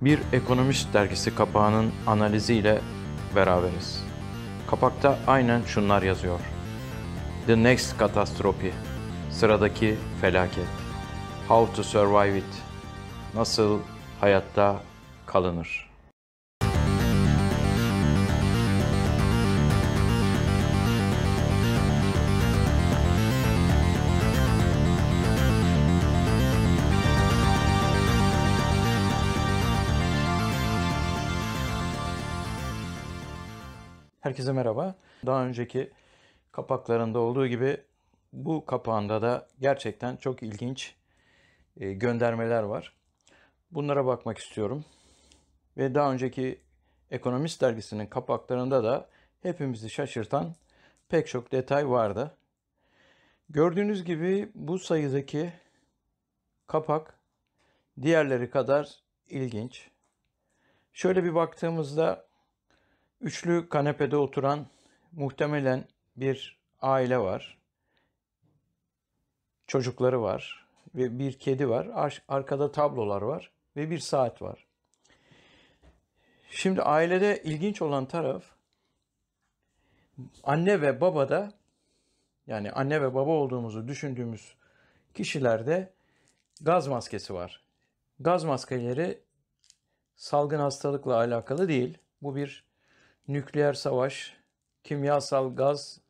Bir ekonomist dergisi kapağının analiziyle beraberiz. Kapakta aynen şunlar yazıyor. The next catastrophe, Sıradaki felaket. How to survive it. Nasıl hayatta kalınır? Herkese merhaba. Daha önceki kapaklarında olduğu gibi bu kapağında da gerçekten çok ilginç e, göndermeler var. Bunlara bakmak istiyorum. Ve daha önceki Ekonomist dergisinin kapaklarında da hepimizi şaşırtan pek çok detay vardı. Gördüğünüz gibi bu sayıdaki kapak diğerleri kadar ilginç. Şöyle bir baktığımızda Üçlü kanepede oturan muhtemelen bir aile var. Çocukları var ve bir kedi var. Arkada tablolar var ve bir saat var. Şimdi ailede ilginç olan taraf anne ve baba da yani anne ve baba olduğumuzu düşündüğümüz kişilerde gaz maskesi var. Gaz maskeleri salgın hastalıkla alakalı değil. Bu bir nükleer savaş, kimyasal gaz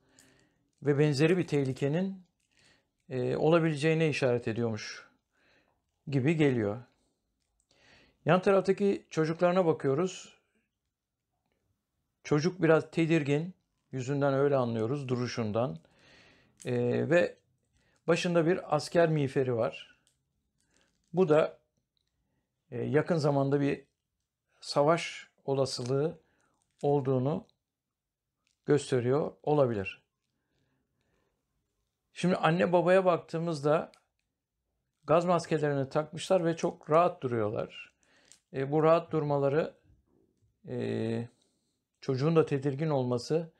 ve benzeri bir tehlikenin e, olabileceğine işaret ediyormuş gibi geliyor. Yan taraftaki çocuklarına bakıyoruz. Çocuk biraz tedirgin, yüzünden öyle anlıyoruz, duruşundan. E, ve başında bir asker miğferi var. Bu da e, yakın zamanda bir savaş olasılığı olduğunu gösteriyor olabilir. Şimdi anne babaya baktığımızda gaz maskelerini takmışlar ve çok rahat duruyorlar. E, bu rahat durmaları e, çocuğun da tedirgin olması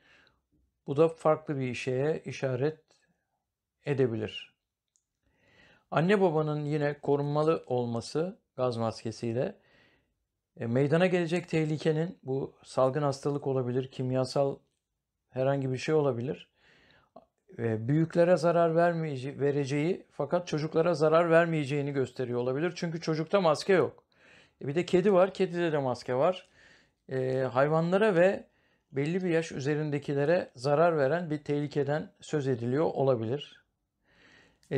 bu da farklı bir şeye işaret edebilir. Anne babanın yine korunmalı olması gaz maskesiyle e, meydana gelecek tehlikenin bu salgın hastalık olabilir, kimyasal herhangi bir şey olabilir. E, büyüklere zarar vermeyeceği, vereceği fakat çocuklara zarar vermeyeceğini gösteriyor olabilir. Çünkü çocukta maske yok. E, bir de kedi var, kedide de maske var. Hayvanlara ve belli bir yaş üzerindekilere zarar veren bir tehlikeden söz ediliyor olabilir.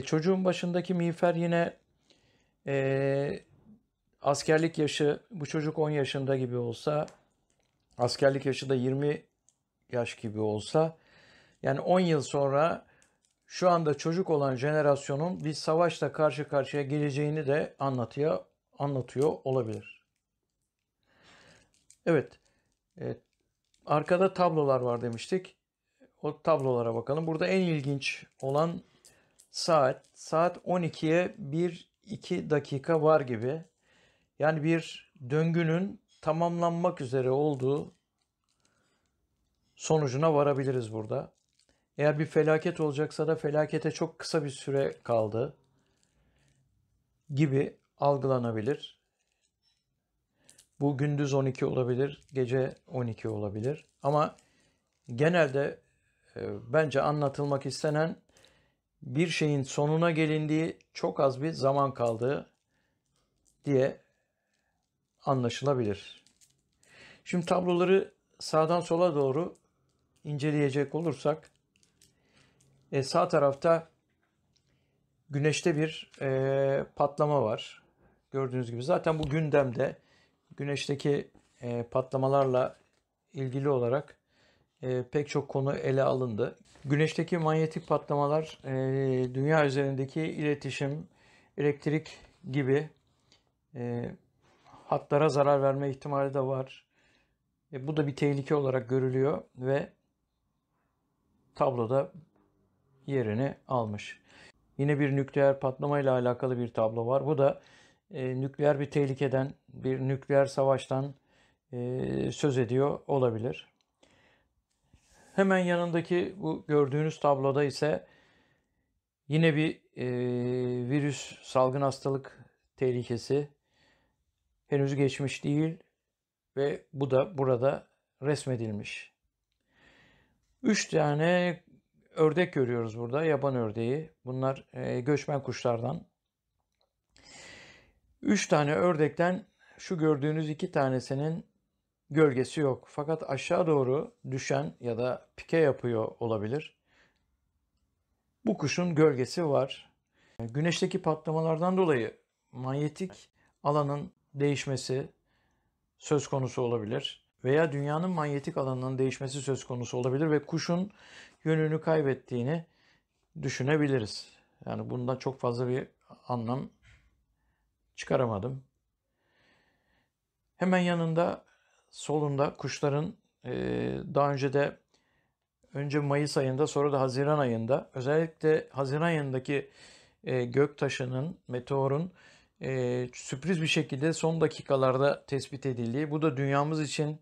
çocuğun başındaki miğfer yine e, askerlik yaşı bu çocuk 10 yaşında gibi olsa askerlik yaşı da 20 yaş gibi olsa yani 10 yıl sonra şu anda çocuk olan jenerasyonun bir savaşla karşı karşıya geleceğini de anlatıya anlatıyor olabilir. Evet. E, arkada tablolar var demiştik. O tablolara bakalım. Burada en ilginç olan saat. Saat 12'ye 1-2 dakika var gibi. Yani bir döngünün tamamlanmak üzere olduğu sonucuna varabiliriz burada. Eğer bir felaket olacaksa da felakete çok kısa bir süre kaldı gibi algılanabilir. Bu gündüz 12 olabilir, gece 12 olabilir. Ama genelde e, bence anlatılmak istenen bir şeyin sonuna gelindiği çok az bir zaman kaldığı diye anlaşılabilir. Şimdi tabloları sağdan sola doğru inceleyecek olursak e, sağ tarafta güneşte bir e, patlama var. Gördüğünüz gibi zaten bu gündemde güneşteki e, patlamalarla ilgili olarak e, pek çok konu ele alındı. Güneşteki manyetik patlamalar e, dünya üzerindeki iletişim, elektrik gibi e, hatlara zarar verme ihtimali de var. E, bu da bir tehlike olarak görülüyor ve tabloda yerini almış. Yine bir nükleer patlamayla alakalı bir tablo var. Bu da e, nükleer bir tehlikeden, bir nükleer savaştan e, söz ediyor olabilir. Hemen yanındaki bu gördüğünüz tabloda ise yine bir e, virüs salgın hastalık tehlikesi henüz geçmiş değil ve bu da burada resmedilmiş. Üç tane ördek görüyoruz burada, yaban ördeği. Bunlar e, göçmen kuşlardan. Üç tane ördekten şu gördüğünüz iki tanesinin gölgesi yok. Fakat aşağı doğru düşen ya da pike yapıyor olabilir. Bu kuşun gölgesi var. Güneşteki patlamalardan dolayı manyetik alanın değişmesi söz konusu olabilir veya dünyanın manyetik alanının değişmesi söz konusu olabilir ve kuşun yönünü kaybettiğini düşünebiliriz. Yani bundan çok fazla bir anlam çıkaramadım. Hemen yanında solunda kuşların e, daha önce de önce Mayıs ayında sonra da Haziran ayında özellikle Haziran ayındaki e, gök taşının, meteorun e, sürpriz bir şekilde son dakikalarda tespit edildi. Bu da dünyamız için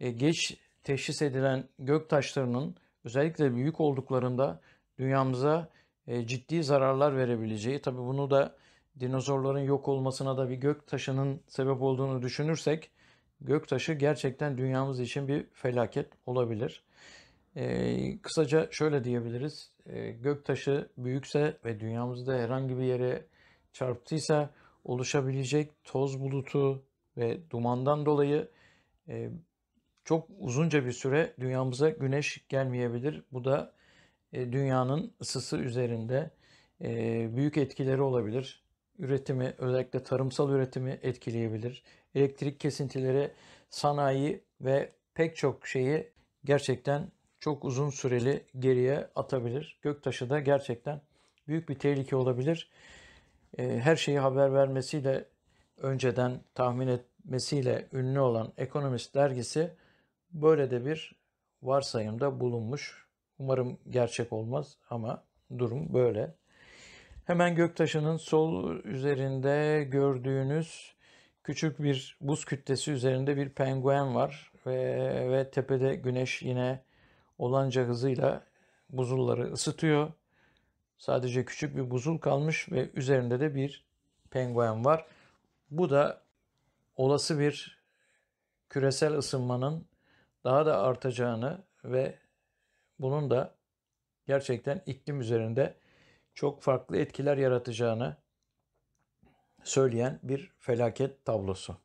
e, geç teşhis edilen gök taşlarının özellikle büyük olduklarında dünyamıza e, ciddi zararlar verebileceği. Tabii bunu da dinozorların yok olmasına da bir gök taşının sebep olduğunu düşünürsek gök taşı gerçekten dünyamız için bir felaket olabilir. E, kısaca şöyle diyebiliriz. E, gök taşı büyükse ve dünyamızda herhangi bir yere çarptıysa oluşabilecek toz bulutu ve dumandan dolayı e, çok uzunca bir süre dünyamıza güneş gelmeyebilir. Bu da e, dünyanın ısısı üzerinde e, büyük etkileri olabilir. Üretimi özellikle tarımsal üretimi etkileyebilir. Elektrik kesintileri, sanayi ve pek çok şeyi gerçekten çok uzun süreli geriye atabilir. Göktaşı da gerçekten büyük bir tehlike olabilir. Ee, her şeyi haber vermesiyle önceden tahmin etmesiyle ünlü olan Ekonomist dergisi böyle de bir varsayımda bulunmuş. Umarım gerçek olmaz ama durum böyle. Hemen göktaşının sol üzerinde gördüğünüz küçük bir buz kütlesi üzerinde bir penguen var ve, ve tepede güneş yine olanca hızıyla buzulları ısıtıyor. Sadece küçük bir buzul kalmış ve üzerinde de bir penguen var. Bu da olası bir küresel ısınmanın daha da artacağını ve bunun da gerçekten iklim üzerinde çok farklı etkiler yaratacağını söyleyen bir felaket tablosu.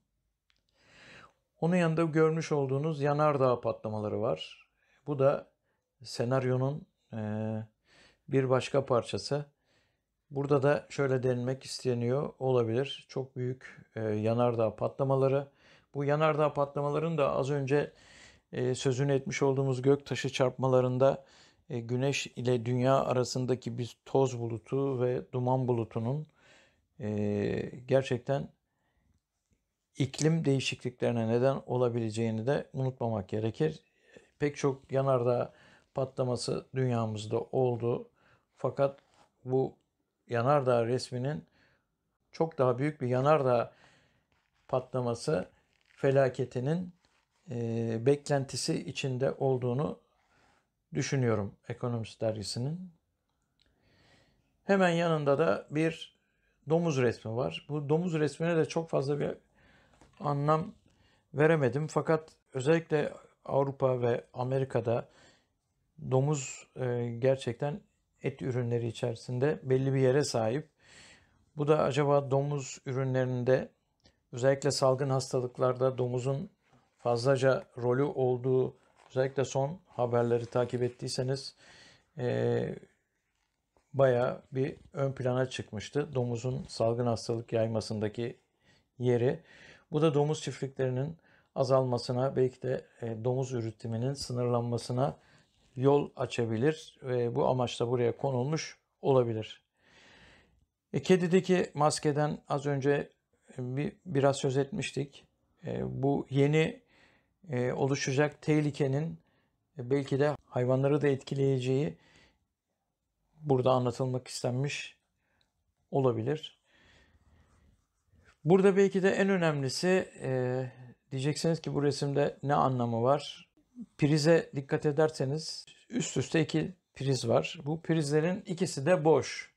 Onun yanında görmüş olduğunuz yanardağ patlamaları var. Bu da senaryonun e, bir başka parçası. Burada da şöyle denilmek isteniyor olabilir. Çok büyük e, yanardağ patlamaları. Bu yanardağ patlamaların da az önce e, sözünü etmiş olduğumuz gök taşı çarpmalarında e, güneş ile dünya arasındaki bir toz bulutu ve duman bulutunun e, gerçekten iklim değişikliklerine neden olabileceğini de unutmamak gerekir. Pek çok yanardağ patlaması dünyamızda oldu. Fakat bu yanardağ resminin çok daha büyük bir yanardağ patlaması felaketinin e, beklentisi içinde olduğunu düşünüyorum Ekonomist dergisinin. Hemen yanında da bir domuz resmi var. Bu domuz resmine de çok fazla bir anlam veremedim. Fakat özellikle Avrupa ve Amerika'da domuz e, gerçekten et ürünleri içerisinde belli bir yere sahip. Bu da acaba domuz ürünlerinde özellikle salgın hastalıklarda domuzun fazlaca rolü olduğu özellikle son haberleri takip ettiyseniz e, baya bir ön plana çıkmıştı. Domuzun salgın hastalık yaymasındaki yeri. Bu da domuz çiftliklerinin azalmasına belki de e, domuz üretiminin sınırlanmasına yol açabilir ve bu amaçla buraya konulmuş olabilir. E, kedideki maskeden az önce e, bir, biraz söz etmiştik. E, bu yeni e, oluşacak tehlikenin e, belki de hayvanları da etkileyeceği burada anlatılmak istenmiş olabilir. Burada belki de en önemlisi e, diyeceksiniz ki bu resimde ne anlamı var? prize dikkat ederseniz üst üste iki priz var. Bu prizlerin ikisi de boş.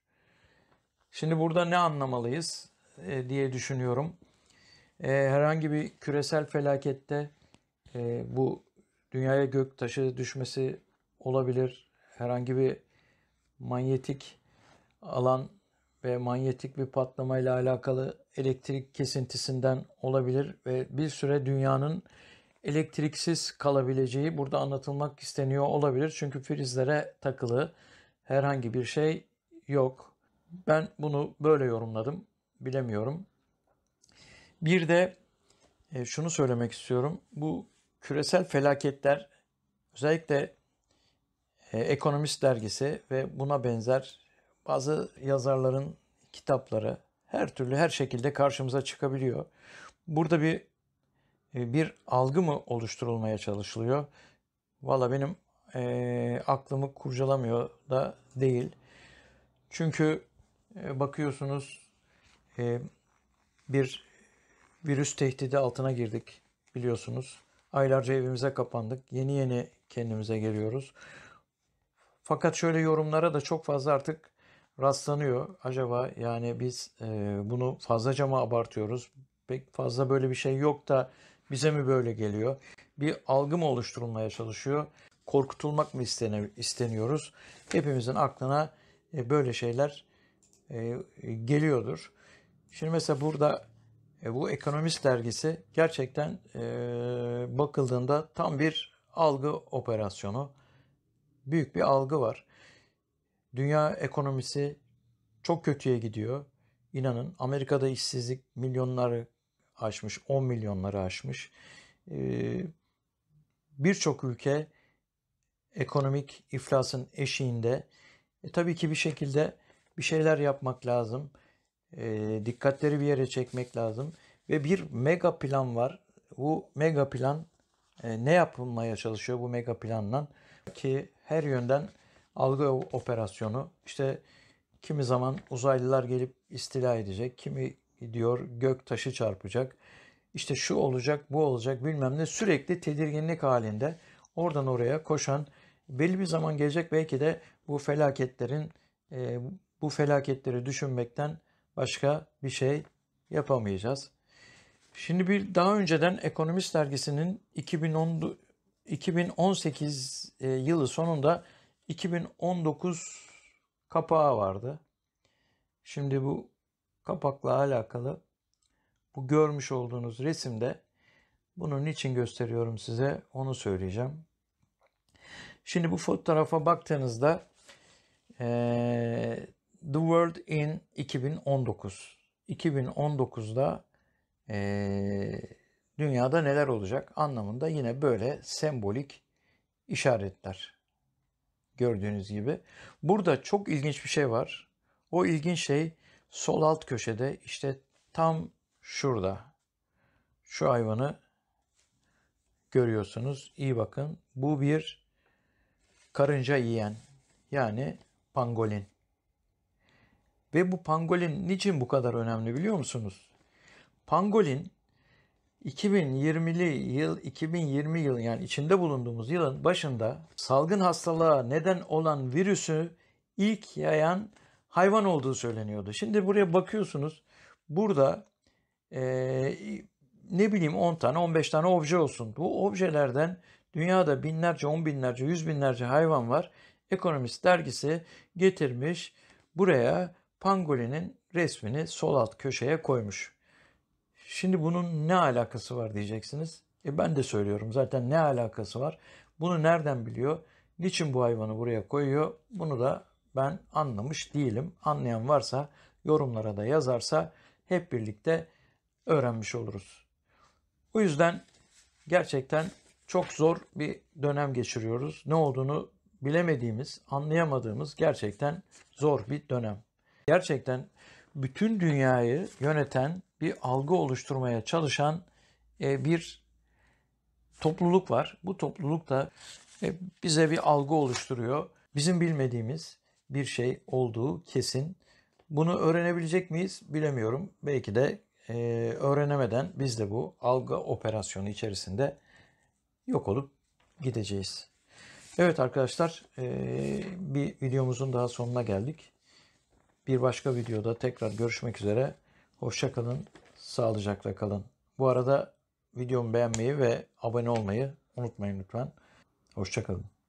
Şimdi burada ne anlamalıyız e, diye düşünüyorum. E, herhangi bir küresel felakette e, bu dünyaya gök taşı düşmesi olabilir. Herhangi bir manyetik alan ve manyetik bir patlamayla alakalı elektrik kesintisinden olabilir ve bir süre dünyanın elektriksiz kalabileceği burada anlatılmak isteniyor olabilir. Çünkü frizlere takılı herhangi bir şey yok. Ben bunu böyle yorumladım. Bilemiyorum. Bir de e, şunu söylemek istiyorum. Bu küresel felaketler özellikle e, Ekonomist dergisi ve buna benzer bazı yazarların kitapları her türlü her şekilde karşımıza çıkabiliyor. Burada bir e, bir algı mı oluşturulmaya çalışılıyor? Valla benim e, aklımı kurcalamıyor da değil. Çünkü e, bakıyorsunuz e, bir virüs tehdidi altına girdik biliyorsunuz. Aylarca evimize kapandık. Yeni yeni kendimize geliyoruz. Fakat şöyle yorumlara da çok fazla artık rastlanıyor. Acaba yani biz e, bunu fazlaca mı abartıyoruz? Pek fazla böyle bir şey yok da bize mi böyle geliyor? Bir algı mı oluşturulmaya çalışıyor. Korkutulmak mı isteniyoruz? Hepimizin aklına e, böyle şeyler e, geliyordur. Şimdi mesela burada e, bu Ekonomist dergisi gerçekten bakıldığında tam bir algı operasyonu. Büyük bir algı var. Dünya ekonomisi çok kötüye gidiyor. İnanın Amerika'da işsizlik milyonları aşmış, 10 milyonları aşmış. Ee, birçok ülke ekonomik iflasın eşiğinde. E, tabii ki bir şekilde bir şeyler yapmak lazım. E, dikkatleri bir yere çekmek lazım. Ve bir mega plan var. Bu mega plan e, ne yapılmaya çalışıyor bu mega planla? Ki her yönden algı operasyonu. İşte kimi zaman uzaylılar gelip istila edecek. Kimi diyor gök taşı çarpacak. İşte şu olacak, bu olacak bilmem ne sürekli tedirginlik halinde oradan oraya koşan belli bir zaman gelecek belki de bu felaketlerin e, bu felaketleri düşünmekten başka bir şey yapamayacağız. Şimdi bir daha önceden Ekonomist dergisinin 2010 2018 e, yılı sonunda 2019 kapağı vardı. Şimdi bu kapakla alakalı bu görmüş olduğunuz resimde bunun için gösteriyorum size onu söyleyeceğim. Şimdi bu fotoğrafa baktığınızda ee, The World in 2019 2019'da e, dünyada neler olacak anlamında yine böyle sembolik işaretler gördüğünüz gibi. Burada çok ilginç bir şey var. O ilginç şey sol alt köşede işte tam şurada şu hayvanı görüyorsunuz. İyi bakın. Bu bir karınca yiyen yani pangolin. Ve bu pangolin niçin bu kadar önemli biliyor musunuz? Pangolin 2020'li yıl 2020 yıl yani içinde bulunduğumuz yılın başında salgın hastalığa neden olan virüsü ilk yayan hayvan olduğu söyleniyordu. Şimdi buraya bakıyorsunuz. Burada e, ne bileyim 10 tane 15 tane obje olsun. Bu objelerden dünyada binlerce, on binlerce, yüz binlerce hayvan var. Ekonomist dergisi getirmiş buraya pangolinin resmini sol alt köşeye koymuş. Şimdi bunun ne alakası var diyeceksiniz. E ben de söylüyorum zaten ne alakası var. Bunu nereden biliyor? Niçin bu hayvanı buraya koyuyor? Bunu da ben anlamış değilim. Anlayan varsa yorumlara da yazarsa hep birlikte öğrenmiş oluruz. O yüzden gerçekten çok zor bir dönem geçiriyoruz. Ne olduğunu bilemediğimiz, anlayamadığımız gerçekten zor bir dönem. Gerçekten bütün dünyayı yöneten bir algı oluşturmaya çalışan e, bir topluluk var. Bu topluluk da e, bize bir algı oluşturuyor. Bizim bilmediğimiz, bir şey olduğu kesin. Bunu öğrenebilecek miyiz bilemiyorum. Belki de e, öğrenemeden biz de bu algı operasyonu içerisinde yok olup gideceğiz. Evet arkadaşlar e, bir videomuzun daha sonuna geldik. Bir başka videoda tekrar görüşmek üzere. Hoşçakalın, sağlıcakla kalın. Bu arada videomu beğenmeyi ve abone olmayı unutmayın lütfen. Hoşçakalın.